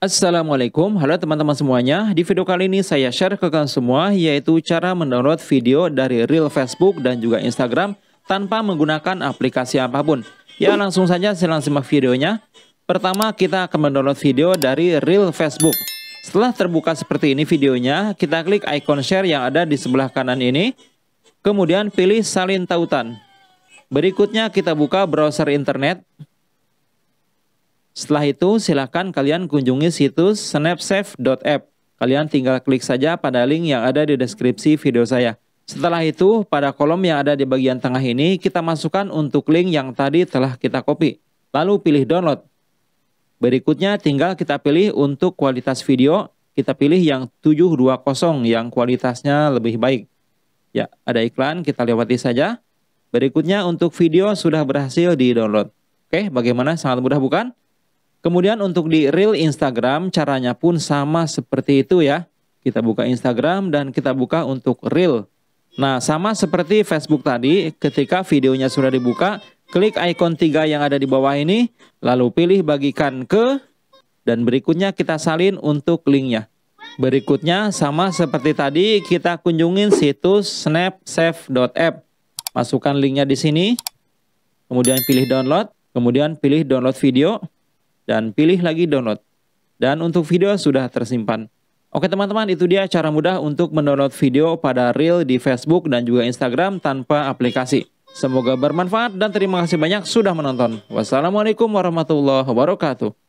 Assalamualaikum, halo teman-teman semuanya. Di video kali ini saya share ke kalian semua yaitu cara mendownload video dari Real Facebook dan juga Instagram tanpa menggunakan aplikasi apapun. Ya langsung saja silakan simak videonya. Pertama kita akan mendownload video dari Real Facebook. Setelah terbuka seperti ini videonya, kita klik icon share yang ada di sebelah kanan ini. Kemudian pilih salin tautan. Berikutnya kita buka browser internet. Setelah itu silahkan kalian kunjungi situs snapsave.app. Kalian tinggal klik saja pada link yang ada di deskripsi video saya. Setelah itu, pada kolom yang ada di bagian tengah ini, kita masukkan untuk link yang tadi telah kita copy. Lalu pilih download. Berikutnya tinggal kita pilih untuk kualitas video, kita pilih yang 720 yang kualitasnya lebih baik. Ya, ada iklan, kita lewati saja. Berikutnya untuk video sudah berhasil di-download. Oke, bagaimana? Sangat mudah bukan? Kemudian untuk di reel Instagram caranya pun sama seperti itu ya. Kita buka Instagram dan kita buka untuk reel. Nah sama seperti Facebook tadi ketika videonya sudah dibuka klik ikon tiga yang ada di bawah ini lalu pilih bagikan ke dan berikutnya kita salin untuk linknya. Berikutnya sama seperti tadi kita kunjungin situs snapsave.app. Masukkan linknya di sini, kemudian pilih download, kemudian pilih download video dan pilih lagi download. Dan untuk video sudah tersimpan. Oke teman-teman, itu dia cara mudah untuk mendownload video pada Reel di Facebook dan juga Instagram tanpa aplikasi. Semoga bermanfaat dan terima kasih banyak sudah menonton. Wassalamualaikum warahmatullahi wabarakatuh.